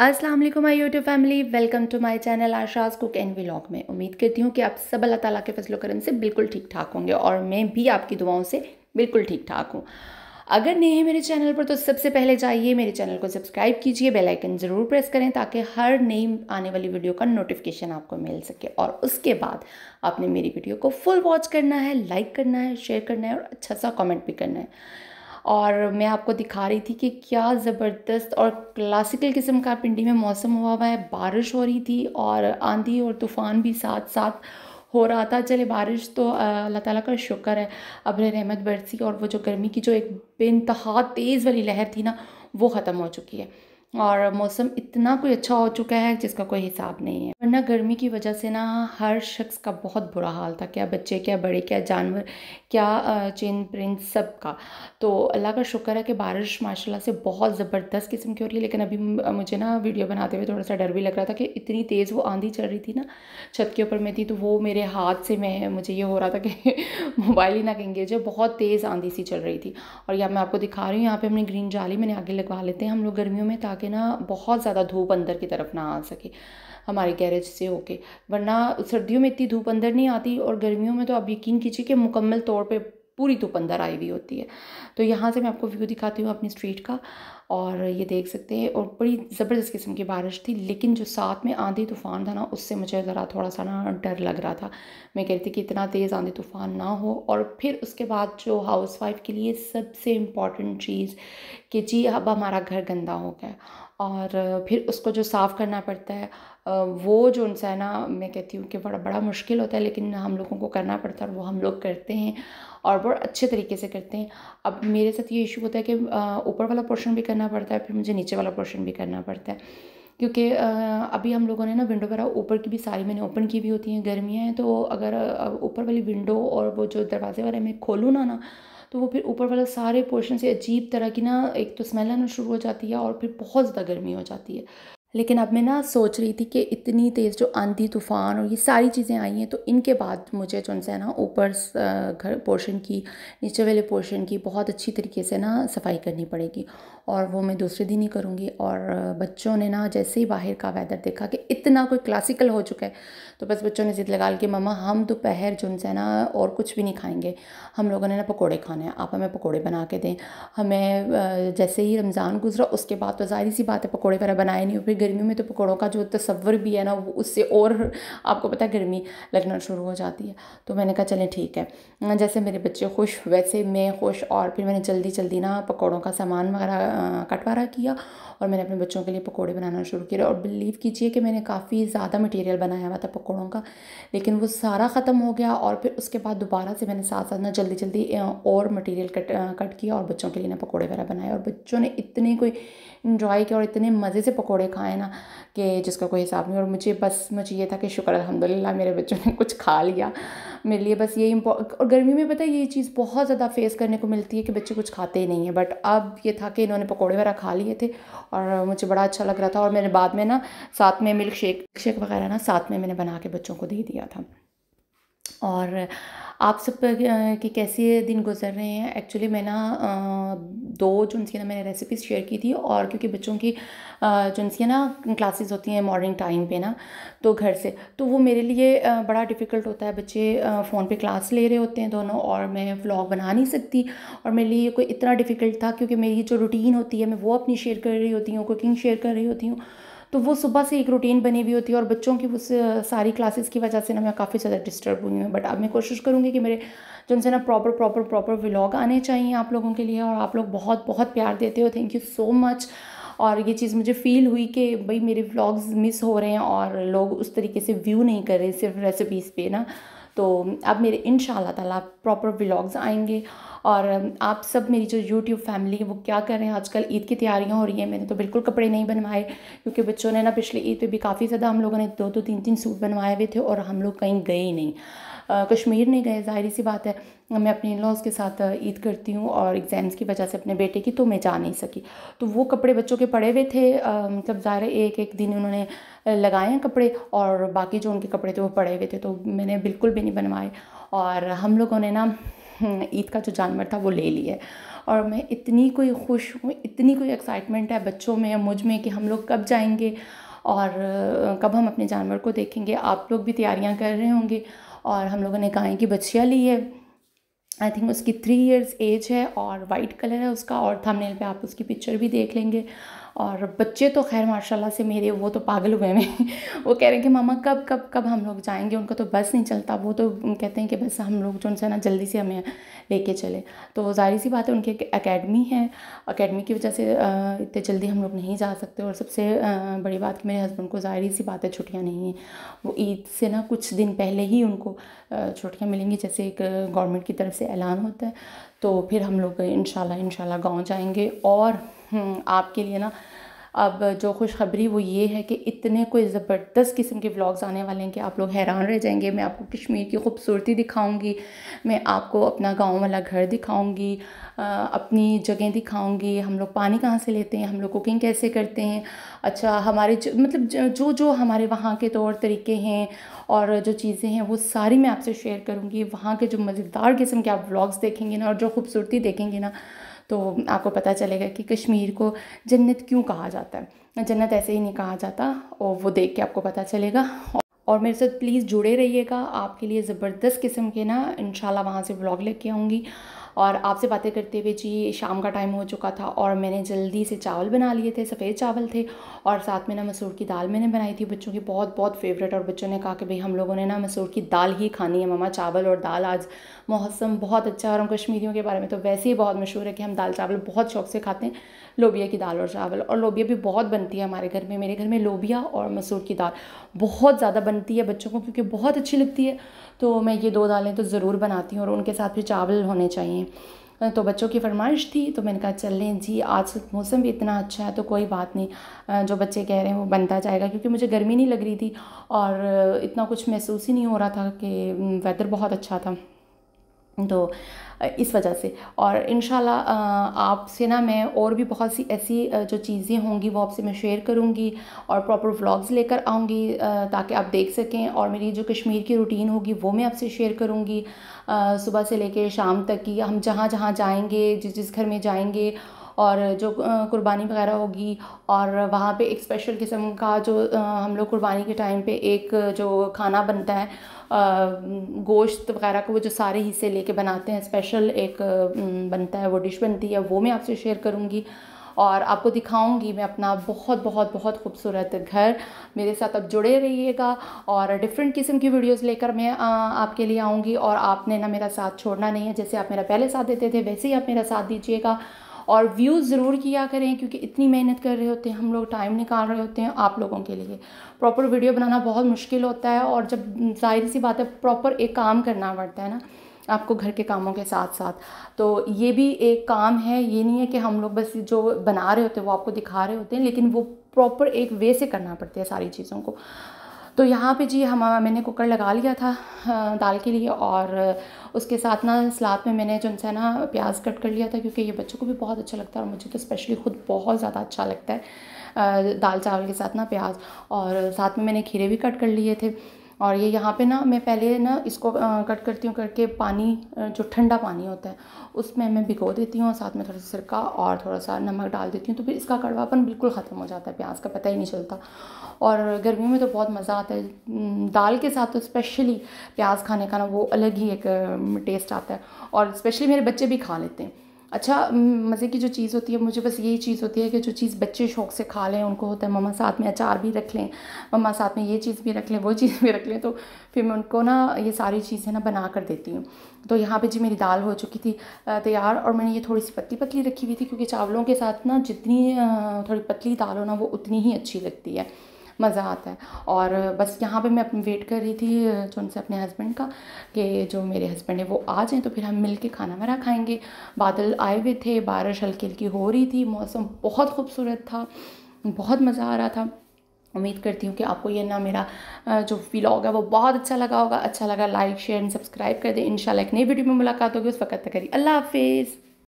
अस्सलाम वालेकुम my YouTube family welcome to my channel Asha's cook and vlog में उम्मीद करती हूँ कि आप सब अल्लाह ताला के फजल करम से बिल्कुल ठीक ठाक होंगे और मैं भी आपकी दुआओं से बिल्कुल ठीक ठाक हूँ अगर नए हैं मेरे चैनल पर तो सबसे पहले जाइए मेरे चैनल को सब्सक्राइब कीजिए बेल आइकन ज़रूर प्रेस करें ताकि हर नई आने वाली वीडियो का नोटिफिकेशन आपको मिल सके और उसके बाद आपने मेरी वीडियो को फुल वॉच करना है लाइक करना है शेयर करना है और अच्छा सा कॉमेंट भी करना है और मैं आपको दिखा रही थी कि क्या ज़बरदस्त और क्लासिकल किस्म का पिंडी में मौसम हुआ हुआ है बारिश हो रही थी और आंधी और तूफ़ान भी साथ साथ हो रहा था चले बारिश तो अल्लाह ताला का शुक्र है अब्र रहमत बरसी और वो जो गर्मी की जो एक बेनतहा तेज़ वाली लहर थी ना वो ख़त्म हो चुकी है और मौसम इतना कोई अच्छा हो चुका है जिसका कोई हिसाब नहीं है वरना गर्मी की वजह से ना हर शख्स का बहुत बुरा हाल था क्या बच्चे क्या बड़े क्या जानवर क्या चेन प्रिंट सब का तो अल्लाह का शुक्र है कि बारिश माशाल्लाह से बहुत ज़बरदस्त किस्म की हो रही है लेकिन अभी मुझे ना वीडियो बनाते हुए थोड़ा सा डर भी लग रहा था कि इतनी तेज़ वो आंधी चल रही थी ना छत के ऊपर में थी तो वो मेरे हाथ से मैं मुझे ये हो रहा था कि मोबाइल ही ना कहेंगे जो बहुत तेज़ आंधी सी चल रही थी और यहाँ मैं आपको दिखा रही हूँ यहाँ पर हमने ग्रीन जाली मैंने आगे लगवा लेते हैं हम लोग गर्मियों में ताकि ना बहुत ज़्यादा धूप अंदर की तरफ ना आ सके हमारे गैरेज से होके वरना सर्दियों में इतनी धूप अंदर नहीं आती और गर्मियों में तो आप यकीन कीजिए कि मुकम्मल तौर पे पूरी धूप अंदर आई हुई होती है तो यहाँ से मैं आपको व्यू दिखाती हूँ अपनी स्ट्रीट का और ये देख सकते हैं और बड़ी ज़बरदस्त किस्म की बारिश थी लेकिन जो साथ में आंधी तूफ़ान था ना उससे मुझे ज़रा थोड़ा सा ना डर लग रहा था मैं कह रही थी कि इतना तेज़ आंधी तूफ़ान ना हो और फिर उसके बाद जो हाउस वाइफ के लिए सबसे इम्पॉर्टेंट चीज़ कि जी अब हमारा घर गंदा हो गया और फिर उसको जो साफ़ करना पड़ता है वो जो उनसे है ना मैं कहती हूँ कि बड़ा बड़ा मुश्किल होता है लेकिन हम लोगों को करना पड़ता है और वो हम लोग करते हैं और बहुत अच्छे तरीके से करते हैं अब मेरे साथ ये इशू होता है कि ऊपर वाला पोर्शन भी करना पड़ता है फिर मुझे नीचे वाला पोर्शन भी करना पड़ता है क्योंकि अभी हम लोगों ने ना विंडो वगैरह ऊपर की भी सारी मैंने ओपन की भी होती हैं गर्मियाँ हैं तो अगर ऊपर वाली विंडो और वो जो दरवाजे वाले मैं खोलूँ ना ना तो वो फिर ऊपर वाला सारे पोर्शन से अजीब तरह की ना एक तो स्मेल आना शुरू हो जाती है और फिर बहुत ज़्यादा गर्मी हो जाती है लेकिन अब मैं ना सोच रही थी कि इतनी तेज़ जो आंधी तूफ़ान और ये सारी चीज़ें आई हैं तो इनके बाद मुझे जो है ना ऊपर घर पोर्शन की नीचे वाले पोर्शन की बहुत अच्छी तरीके से ना सफाई करनी पड़ेगी और वो मैं दूसरे दिन ही करूँगी और बच्चों ने ना जैसे ही बाहर का वेदर देखा कि इतना कोई क्लासिकल हो चुका है तो बस बच्चों ने ज़िद लगा ली ममा हम दोपहर जो है ना और कुछ भी नहीं खाएँगे हम लोगों ने ना पकौड़े खाने हैं आप हमें पकौड़े बना के दें हमें जैसे ही रमज़ान गुजरा उसके बाद तो जाहिर सी बात है पकौड़े वगैरह बनाए नहीं हो गर्मियों में तो पकौड़ों का जो तस्वर भी है ना वो उससे और आपको पता है गर्मी लगना शुरू हो जाती है तो मैंने कहा चलें ठीक है हाँ, जैसे मेरे बच्चे खुश वैसे मैं खुश और फिर मैंने जल्दी जल्दी ना पकौड़ों का सामान वगैरह कटवारा किया और मैंने अपने बच्चों के लिए पकौड़े बनाना शुरू किया और बिलीव कीजिए कि मैंने काफ़ी ज़्यादा मटेरियल बनाया हुआ था पकौड़ों का लेकिन वो सारा ख़त्म हो गया और फिर उसके बाद दोबारा से मैंने साथ साथ ना जल्दी जल्दी और मटेरियल कट कट किया और बच्चों के लिए ना पकौड़े वगैरह बनाए और बच्चों ने इतने कोई इन्जॉय किया और इतने मज़े से पकौड़े खाए ना कि जिसका कोई हिसाब नहीं और मुझे बस मुझे ये था कि शुक्र अलहमदिल्ला मेरे बच्चों ने कुछ खा लिया मेरे लिए बस यही और गर्मी में पता है ये चीज़ बहुत ज़्यादा फेस करने को मिलती है कि बच्चे कुछ खाते ही नहीं हैं बट अब ये था कि इन्होंने पकौड़े वगैरह खा लिए थे और मुझे बड़ा अच्छा लग रहा था और मैंने बाद में ना साथ में मिल्क शेक शेक वगैरह ना साथ में मैंने बना के बच्चों को दे दिया था और आप सब के कैसे दिन गुज़र रहे हैं एक्चुअली मैं ना दो जो उनकी ना मैंने रेसिपीज़ शेयर की थी और क्योंकि बच्चों की जो उनकी ना क्लासेस होती हैं मॉर्निंग टाइम पे ना तो घर से तो वो मेरे लिए बड़ा डिफ़िकल्ट होता है बच्चे फ़ोन पे क्लास ले रहे होते हैं दोनों और मैं व्लॉग बना नहीं सकती और मेरे लिए कोई इतना डिफ़िकल्ट था क्योंकि मेरी जो रूटीन होती है मैं वो अपनी शेयर कर रही होती हूँ कुकिंग शेयर कर रही होती हूँ तो वो सुबह से एक रूटीन बनी हुई होती है और बच्चों की उस सारी क्लासेस की वजह से ना मैं काफ़ी ज़्यादा डिस्टर्ब हुई हूँ बट अब मैं कोशिश करूँगी कि मेरे जिनसे ना प्रॉपर प्रॉपर प्रॉपर व्लॉग आने चाहिए आप लोगों के लिए और आप लोग बहुत बहुत प्यार देते हो थैंक यू सो मच और ये चीज़ मुझे फ़ील हुई कि भाई मेरे व्लॉग्स मिस हो रहे हैं और लोग उस तरीके से व्यू नहीं कर रहे सिर्फ रेसिपीज़ पे ना तो अब मेरे इन ताला प्रॉपर व्लॉग्स आएंगे और आप सब मेरी जो यूट्यूब फैमिली है वो क्या कर रहे हैं आजकल ईद की तैयारियाँ हो रही हैं मैंने तो बिल्कुल कपड़े नहीं बनवाए क्योंकि बच्चों ने ना पिछले ईद पे भी काफ़ी ज़्यादा हम लोगों ने दो दो तीन तीन सूट बनवाए हुए थे और हम लोग कहीं गए ही नहीं आ, कश्मीर नहीं गए ज़ाहिर सी बात है मैं अपने इन लॉज के साथ ईद करती हूँ और एग्ज़ाम्स की वजह से अपने बेटे की तो मैं जा नहीं सकी तो वो कपड़े बच्चों के पड़े हुए थे मतलब ज़ाहिर एक एक दिन उन्होंने लगाए हैं कपड़े और बाकी जो उनके कपड़े थे वो पड़े हुए थे तो मैंने बिल्कुल भी नहीं बनवाए और हम लोगों ने ना ईद का जो जानवर था वो ले लिए और मैं इतनी कोई खुश हूँ इतनी कोई एक्साइटमेंट है बच्चों में मुझ में कि हम लोग कब जाएंगे और कब हम अपने जानवर को देखेंगे आप लोग भी तैयारियाँ कर रहे होंगे और हम लोगों ने गाय की बच्चियाँ ली है आई थिंक उसकी थ्री इयर्स एज है और वाइट कलर है उसका और थंबनेल पे आप उसकी पिक्चर भी देख लेंगे और बच्चे तो खैर माशाल्लाह से मेरे वो तो पागल हुए हैं वो कह रहे हैं कि मामा कब कब कब हम लोग जाएंगे उनका तो बस नहीं चलता वो तो कहते हैं कि बस हम लोग जो उनसे ना जल्दी से हमें लेके चले तो जाहिर सी बात है उनकी अकेडमी है अकेडमी की वजह से इतने जल्दी हम लोग नहीं जा सकते और सबसे बड़ी बात कि मेरे हस्बैंड को जाहिर सी बात है छुट्टियाँ नहीं हैं वो ईद से ना कुछ दिन पहले ही उनको छुट्टियाँ मिलेंगी जैसे एक गवर्नमेंट की तरफ से ऐलान होता है तो फिर हम लोग इन शाला इन जाएंगे और हम्म, आपके लिए ना अब जो खुशखबरी वो ये है कि इतने कोई ज़बरदस्त किस्म के व्लॉग्स आने वाले हैं कि आप लोग हैरान रह जाएंगे मैं आपको कश्मीर की खूबसूरती दिखाऊंगी मैं आपको अपना गांव वाला घर दिखाऊंगी अपनी जगह दिखाऊंगी हम लोग पानी कहाँ से लेते हैं हम लोग कुकिंग कैसे करते हैं अच्छा हमारे ज, मतलब जो जो हमारे वहाँ के तौर तरीके हैं और जो चीज़ें हैं वो सारी मैं आपसे शेयर करूँगी वहाँ के जो मज़ेदार किस्म के आप व्लाग्स देखेंगे ना और जो खूबसूरती देखेंगे ना तो आपको पता चलेगा कि कश्मीर को जन्नत क्यों कहा जाता है जन्नत ऐसे ही नहीं कहा जाता और वो देख के आपको पता चलेगा और मेरे साथ प्लीज़ जुड़े रहिएगा आपके लिए ज़बरदस्त किस्म के ना इन वहाँ से ब्लॉग लेके आऊँगी और आपसे बातें करते हुए जी शाम का टाइम हो चुका था और मैंने जल्दी से चावल बना लिए थे सफ़ेद चावल थे और साथ में ना मसूर की दाल मैंने बनाई थी बच्चों की बहुत बहुत फेवरेट और बच्चों ने कहा कि भाई हम लोगों ने ना मसूर की दाल ही खानी है ममा चावल और दाल आज मौसम बहुत अच्छा और हम कश्मीरियों के बारे में तो वैसे ही बहुत मशहूर है कि हम दाल चावल बहुत शौक से खाते हैं लोबिया की दाल और चावल और लोबिया भी बहुत बनती है हमारे घर में मेरे घर में लोबिया और मसूर की दाल बहुत ज़्यादा बनती है बच्चों को क्योंकि बहुत अच्छी लगती है तो मैं ये दो दालें तो ज़रूर बनाती हूँ और उनके साथ फिर चावल होने चाहिए तो बच्चों की फरमाइश थी तो मैंने कहा चलें जी आज मौसम भी इतना अच्छा है तो कोई बात नहीं जो बच्चे कह रहे हैं वो बनता जाएगा क्योंकि मुझे गर्मी नहीं लग रही थी और इतना कुछ महसूस ही नहीं हो रहा था कि वेदर बहुत अच्छा था तो इस वजह से और इन आपसे ना मैं और भी बहुत सी ऐसी जो चीज़ें होंगी वो आपसे मैं शेयर करूँगी और प्रॉपर व्लॉग्स लेकर आऊँगी ताकि आप देख सकें और मेरी जो कश्मीर की रूटीन होगी वो मैं आपसे शेयर करूँगी सुबह से लेकर शाम तक की हम जहाँ जहाँ जाएँगे जिस जिस घर में जाएँगे और जो कुर्बानी वगैरह होगी और वहाँ पे एक स्पेशल किस्म का जो हम लोग कुर्बानी के टाइम पे एक जो खाना बनता है गोश्त वगैरह को वो जो सारे हिस्से लेके बनाते हैं स्पेशल एक बनता है वो डिश बनती है वो मैं आपसे शेयर करूँगी और आपको दिखाऊंगी मैं अपना बहुत बहुत बहुत खूबसूरत घर मेरे साथ आप जुड़े रहिएगा और डिफरेंट किस्म की वीडियोस लेकर मैं आपके लिए आऊँगी और आपने ना मेरा साथ छोड़ना नहीं है जैसे आप मेरा पहले साथ देते थे वैसे ही आप मेरा साथ दीजिएगा और व्यू ज़रूर किया करें क्योंकि इतनी मेहनत कर रहे होते हैं हम लोग टाइम निकाल रहे होते हैं आप लोगों के लिए प्रॉपर वीडियो बनाना बहुत मुश्किल होता है और जब जाहिर सी बात है प्रॉपर एक काम करना पड़ता है ना आपको घर के कामों के साथ साथ तो ये भी एक काम है ये नहीं है कि हम लोग बस जो बना रहे होते हैं वो आपको दिखा रहे होते हैं लेकिन वो प्रॉपर एक वे से करना पड़ता है सारी चीज़ों को तो यहाँ पे जी हम मैंने कुकर लगा लिया था दाल के लिए और उसके साथ ना सलाद में मैंने जो है ना प्याज कट कर लिया था क्योंकि ये बच्चों को भी बहुत अच्छा लगता है और मुझे तो स्पेशली ख़ुद बहुत ज़्यादा अच्छा लगता है दाल चावल के साथ ना प्याज और साथ में मैंने खीरे भी कट कर लिए थे और ये यहाँ पे ना मैं पहले ना इसको कट करती हूँ करके पानी जो ठंडा पानी होता है उसमें मैं भिगो देती हूँ और साथ में थोड़ा सा सिरका और थोड़ा सा नमक डाल देती हूँ तो फिर इसका कड़वापन बिल्कुल ख़त्म हो जाता है प्याज का पता ही नहीं चलता और गर्मियों में तो बहुत मज़ा आता है दाल के साथ तो स्पेशली प्याज खाने का ना वो अलग ही एक टेस्ट आता है और स्पेशली मेरे बच्चे भी खा लेते हैं अच्छा मज़े की जो चीज़ होती है मुझे बस यही चीज़ होती है कि जो चीज़ बच्चे शौक़ से खा लें उनको होता है मम्मा साथ में अचार भी रख लें मम्मा साथ में ये चीज़ भी रख लें वो चीज़ भी रख लें तो फिर मैं उनको ना ये सारी चीज़ें ना बना कर देती हूँ तो यहाँ पे जी मेरी दाल हो चुकी थी तैयार और मैंने ये थोड़ी सी पतली पतली रखी हुई थी क्योंकि चावलों के साथ ना जितनी थोड़ी पतली दाल हो ना वो उतनी ही अच्छी लगती है मज़ा आता है और बस यहाँ पे मैं अपनी वेट कर रही थी जो उनसे अपने हस्बैंड का कि जो मेरे हस्बैंड है वो आ जाएँ तो फिर हम मिल के खाना वाना खाएँगे बादल आए हुए थे बारिश हल्की हल्की हो रही थी मौसम बहुत खूबसूरत था बहुत मज़ा आ रहा था उम्मीद करती हूँ कि आपको ये ना मेरा जो व्लॉग है वो बहुत अच्छा लगा होगा अच्छा लगा लाइक शेयर एंड सब्सक्राइब कर दें इंशाल्लाह एक नई वीडियो में मुलाकात होगी उस वक्त तक करी अल्लाह हाफिज़